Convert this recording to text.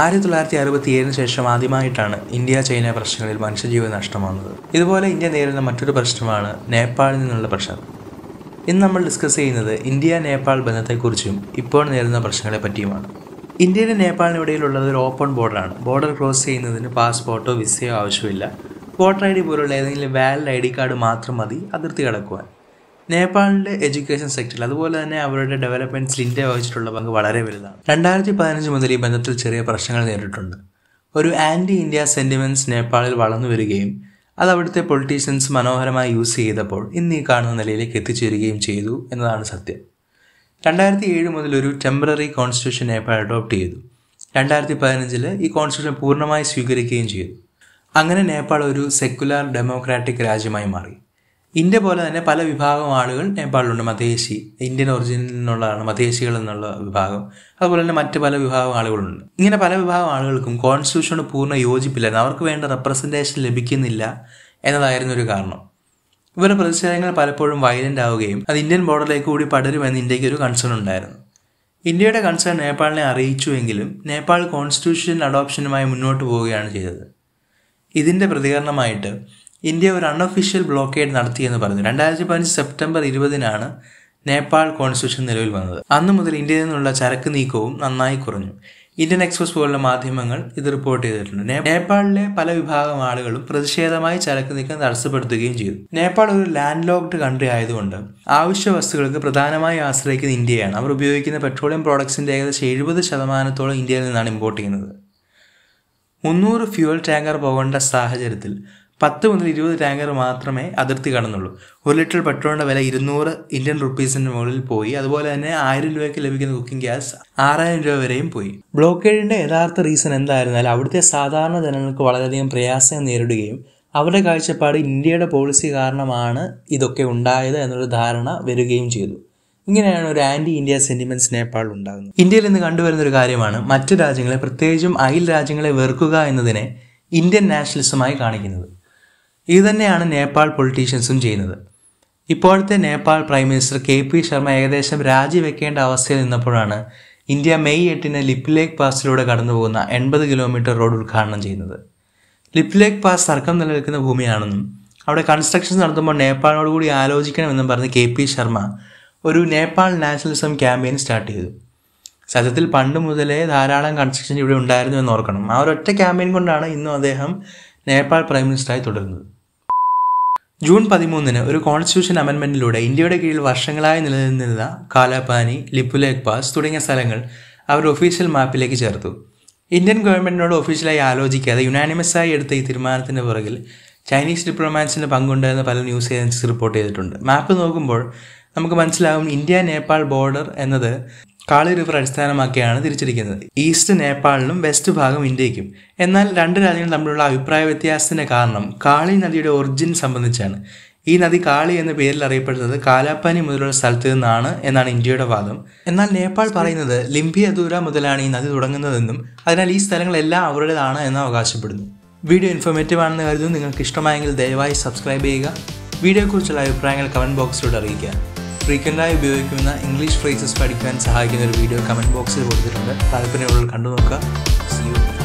ആയിരത്തി തൊള്ളായിരത്തി അറുപത്തി ഏഴിന് ശേഷം ആദ്യമായിട്ടാണ് ഇന്ത്യ ചൈന പ്രശ്നങ്ങളിൽ മനുഷ്യജീവൻ നഷ്ടമാകുന്നത് ഇതുപോലെ ഇന്ത്യ നേരിടുന്ന മറ്റൊരു പ്രശ്നമാണ് നേപ്പാളിൽ നിന്നുള്ള പ്രശ്നം ഇന്ന് നമ്മൾ ഡിസ്കസ് ചെയ്യുന്നത് ഇന്ത്യ നേപ്പാൾ ബന്ധത്തെക്കുറിച്ചും ഇപ്പോൾ നേരിടുന്ന പ്രശ്നങ്ങളെ പറ്റിയുമാണ് ഇന്ത്യയിലും നേപ്പാളിനിടയിലുള്ളത് ഒരു ഓപ്പൺ ബോർഡറാണ് ബോർഡർ ക്രോസ് ചെയ്യുന്നതിന് പാസ്പോർട്ടോ വിസയോ ആവശ്യമില്ല വോട്ടർ ഐ ഡി പോലുള്ള ഏതെങ്കിലും വാലിഡ് ഐ ഡി കാർഡ് മാത്രം മതി അതിർത്തി കടക്കുവാൻ നേപ്പാളിൻ്റെ എഡ്യൂക്കേഷൻ സെക്ടറിൽ അതുപോലെ തന്നെ അവരുടെ ഡെവലപ്മെന്റ് ഇന്ത്യ വഹിച്ചിട്ടുള്ള പങ്ക് വളരെ വലുതാണ് രണ്ടായിരത്തി പതിനഞ്ച് മുതൽ ഈ ബന്ധത്തിൽ ചെറിയ പ്രശ്നങ്ങൾ നേരിട്ടുണ്ട് ഒരു ആൻറ്റി ഇന്ത്യ സെൻറ്റിമെൻറ്റ്സ് നേപ്പാളിൽ വളർന്നു വരികയും അത് അവിടുത്തെ പൊളിറ്റീഷ്യൻസ് മനോഹരമായി യൂസ് ചെയ്തപ്പോൾ ഇന്ന് ഈ കാണുന്ന നിലയിലേക്ക് എത്തിച്ചേരുകയും ചെയ്തു എന്നതാണ് സത്യം രണ്ടായിരത്തി ഏഴ് മുതൽ ഒരു ടെമ്പററി കോൺസ്റ്റിറ്റ്യൂഷൻ നേപ്പാൾ അഡോപ്റ്റ് ചെയ്തു രണ്ടായിരത്തി പതിനഞ്ചിൽ ഈ കോൺസ്റ്റിറ്റ്യൂഷൻ പൂർണ്ണമായി സ്വീകരിക്കുകയും ചെയ്തു അങ്ങനെ നേപ്പാൾ ഒരു സെക്കുലാർ ഡെമോക്രാറ്റിക് രാജ്യമായി മാറി ഇന്ത്യ പോലെ തന്നെ പല വിഭാഗം ആളുകൾ നേപ്പാളിലുണ്ട് മതേശി ഇന്ത്യൻ ഒറിജിനിൽ നിന്നുള്ളതാണ് മതേശികൾ എന്നുള്ള വിഭാഗം അതുപോലെ തന്നെ മറ്റ് പല വിഭാഗം ആളുകളുണ്ട് ഇങ്ങനെ പല വിഭാഗം ആളുകൾക്കും കോൺസ്റ്റിറ്റ്യൂഷനോട് പൂർണ്ണ യോജിപ്പില്ലായിരുന്നു അവർക്ക് വേണ്ട റെപ്രസെൻറ്റേഷൻ ലഭിക്കുന്നില്ല എന്നതായിരുന്നു ഒരു കാരണം ഇവരുടെ പ്രതിഷേധങ്ങൾ പലപ്പോഴും വയലൻ്റ് ആവുകയും അത് ഇന്ത്യൻ ബോർഡറിലേക്ക് കൂടി പടരുമെന്ന് ഇന്ത്യക്ക് ഒരു കൺസേൺ ഉണ്ടായിരുന്നു ഇന്ത്യയുടെ കൺസേൺ നേപ്പാളിനെ അറിയിച്ചുവെങ്കിലും നേപ്പാൾ കോൺസ്റ്റിറ്റ്യൂഷൻ അഡോപ്ഷനുമായി മുന്നോട്ട് പോവുകയാണ് ചെയ്തത് ഇതിൻ്റെ പ്രതികരണമായിട്ട് ഇന്ത്യ ഒരു അൺഒഫീഷ്യൽ ബ്ലോക്കേഡ് നടത്തിയെന്ന് പറഞ്ഞു രണ്ടായിരത്തി പതിനഞ്ച് സെപ്റ്റംബർ ഇരുപതിനാണ് നേപ്പാൾ കോൺസ്റ്റിറ്റ്യൂഷൻ നിലവിൽ വന്നത് അന്നു മുതൽ ഇന്ത്യയിൽ നിന്നുള്ള ചരക്ക് നീക്കവും നന്നായി കുറഞ്ഞു ഇന്ത്യൻ എക്സ്പ്രസ് പോലുള്ള മാധ്യമങ്ങൾ ഇത് റിപ്പോർട്ട് ചെയ്തിട്ടുണ്ട് നേപ്പാളിലെ പല വിഭാഗം ആളുകളും പ്രതിഷേധമായി ചരക്ക് നീക്കം തടസ്സപ്പെടുത്തുകയും ചെയ്തു നേപ്പാൾ ഒരു ലാൻഡ് ലോക്ഡ് കൺട്രി ആയതുകൊണ്ട് ആവശ്യ വസ്തുക്കൾക്ക് പ്രധാനമായി ആശ്രയിക്കുന്ന ഇന്ത്യയാണ് അവർ ഉപയോഗിക്കുന്ന പെട്രോളിയം പ്രോഡക്ട്സിന്റെ ഏകദേശം എഴുപത് ശതമാനത്തോളം ഇന്ത്യയിൽ നിന്നാണ് ഇമ്പോർട്ട് ചെയ്യുന്നത് മുന്നൂറ് ഫ്യൂവൽ ടാങ്കർ പോകേണ്ട സാഹചര്യത്തിൽ പത്ത് മുതൽ ഇരുപത് ടാങ്കർ മാത്രമേ അതിർത്തി കാണുന്നുള്ളൂ ഒരു ലിറ്റർ പെട്രോളിൻ്റെ വില ഇരുന്നൂറ് ഇന്ത്യൻ റുപ്പീസിന് മുകളിൽ പോയി അതുപോലെ തന്നെ ആയിരം രൂപയ്ക്ക് ലഭിക്കുന്ന കുക്കിംഗ് ഗ്യാസ് ആറായിരം രൂപ വരെയും പോയി ബ്ലോക്കേഡിൻ്റെ യഥാർത്ഥ റീസൺ എന്തായിരുന്നാലും അവിടുത്തെ സാധാരണ ജനങ്ങൾക്ക് വളരെയധികം പ്രയാസം നേരിടുകയും അവരുടെ കാഴ്ചപ്പാട് ഇന്ത്യയുടെ പോളിസി കാരണമാണ് ഇതൊക്കെ ഉണ്ടായത് എന്നൊരു ധാരണ വരികയും ചെയ്തു ഇങ്ങനെയാണ് ഒരു ആന്റി ഇന്ത്യ സെന്റിമെന്റ്സ് നേപ്പാൾ ഉണ്ടാകുന്നത് ഇന്ത്യയിൽ നിന്ന് കണ്ടുവരുന്ന ഒരു കാര്യമാണ് മറ്റു രാജ്യങ്ങളെ പ്രത്യേകിച്ചും അയൽ രാജ്യങ്ങളെ വെറുക്കുക എന്നതിനെ ഇന്ത്യൻ നാഷണലിസമായി കാണിക്കുന്നത് ഇത് തന്നെയാണ് നേപ്പാൾ പൊളിറ്റീഷ്യൻസും ചെയ്യുന്നത് ഇപ്പോഴത്തെ Nepal prime minister K P Sharma ഏകദേശം രാജിവെക്കേണ്ട അവസ്ഥയിൽ നിന്നപ്പോഴാണ് ഇന്ത്യ മെയ് എട്ടിന് ലേക്ക് പാസിലൂടെ കടന്നുപോകുന്ന എൺപത് കിലോമീറ്റർ റോഡ് ഉദ്ഘാടനം ചെയ്യുന്നത് ലേക്ക് പാസ് തർക്കം നിലനിൽക്കുന്ന ഭൂമിയാണെന്നും അവിടെ കൺസ്ട്രക്ഷൻ നടത്തുമ്പോൾ നേപ്പാളിനോട് കൂടി ആലോചിക്കണമെന്നും പറഞ്ഞ് കെ പി ശർമ്മ ഒരു നേപ്പാൾ നാഷണലിസം ക്യാമ്പയിൻ സ്റ്റാർട്ട് ചെയ്തു സത്യത്തിൽ പണ്ട് മുതലേ ധാരാളം കൺസ്ട്രക്ഷൻ ഇവിടെ ഉണ്ടായിരുന്നു എന്ന് ഓർക്കണം ആ ഒരൊറ്റ ക്യാമ്പയിൻ കൊണ്ടാണ് ഇന്നും അദ്ദേഹം നേപ്പാൾ പ്രൈം മിനിസ്റ്ററായി തുടരുന്നത് ജൂൺ പതിമൂന്നിന് ഒരു കോൺസ്റ്റിറ്റ്യൂഷൻ അമെൻമെന്റിലൂടെ ഇന്ത്യയുടെ കീഴിൽ വർഷങ്ങളായി നിലനിന്നിരുന്ന കാലാപാനി ലിപ്പുലേക് പാസ് തുടങ്ങിയ സ്ഥലങ്ങൾ അവർ ഒഫീഷ്യൽ മാപ്പിലേക്ക് ചേർത്തു ഇന്ത്യൻ ഗവൺമെന്റിനോട് ഒഫീഷ്യലായി ആലോചിക്കാതെ യുനാനിമസായി എടുത്ത ഈ തീരുമാനത്തിന്റെ പുറകിൽ ചൈനീസ് ഡിപ്ലോമാറ്റ്സിൻ്റെ പങ്കുണ്ടെന്ന് പല ന്യൂസ് ഏജൻസി റിപ്പോർട്ട് ചെയ്തിട്ടുണ്ട് മാപ്പ് നോക്കുമ്പോൾ നമുക്ക് മനസ്സിലാകും ഇന്ത്യ നേപ്പാൾ ബോർഡർ എന്നത് കാളി റിവർ അടിസ്ഥാനമാക്കിയാണ് തിരിച്ചിരിക്കുന്നത് ഈസ്റ്റ് നേപ്പാളിലും വെസ്റ്റ് ഭാഗം ഇന്ത്യയ്ക്കും എന്നാൽ രണ്ട് രാജ്യങ്ങൾ തമ്മിലുള്ള അഭിപ്രായ വ്യത്യാസത്തിന് കാരണം കാളി നദിയുടെ ഒറിജിൻ സംബന്ധിച്ചാണ് ഈ നദി കാളി എന്ന പേരിൽ അറിയപ്പെടുന്നത് കാലാപ്പാനി മുതലുള്ള സ്ഥലത്ത് നിന്നാണ് എന്നാണ് ഇന്ത്യയുടെ വാദം എന്നാൽ നേപ്പാൾ പറയുന്നത് ലിംബി മുതലാണ് ഈ നദി തുടങ്ങുന്നതെന്നും അതിനാൽ ഈ സ്ഥലങ്ങളെല്ലാം അവരുടേതാണ് എന്ന് അവകാശപ്പെടുന്നു വീഡിയോ ഇൻഫോർമേറ്റീവ് ആണെന്ന് കരുതുന്നു നിങ്ങൾക്ക് ഇഷ്ടമായെങ്കിൽ ദയവായി സബ്സ്ക്രൈബ് ചെയ്യുക വീഡിയോയെക്കുറിച്ചുള്ള അഭിപ്രായങ്ങൾ കമൻറ്റ് ബോക്സിലൂടെ അറിയിക്കുക ഫ്രീക്വൻ്റായി ഉപയോഗിക്കുന്ന ഇംഗ്ലീഷ് ഫ്രേസസ് പഠിക്കാൻ സഹായിക്കുന്ന ഒരു വീഡിയോ കമൻറ്റ് ബോക്സിൽ കൊടുത്തിട്ടുണ്ട് താല്പര്യമുള്ള കണ്ടു നോക്കുക സി യു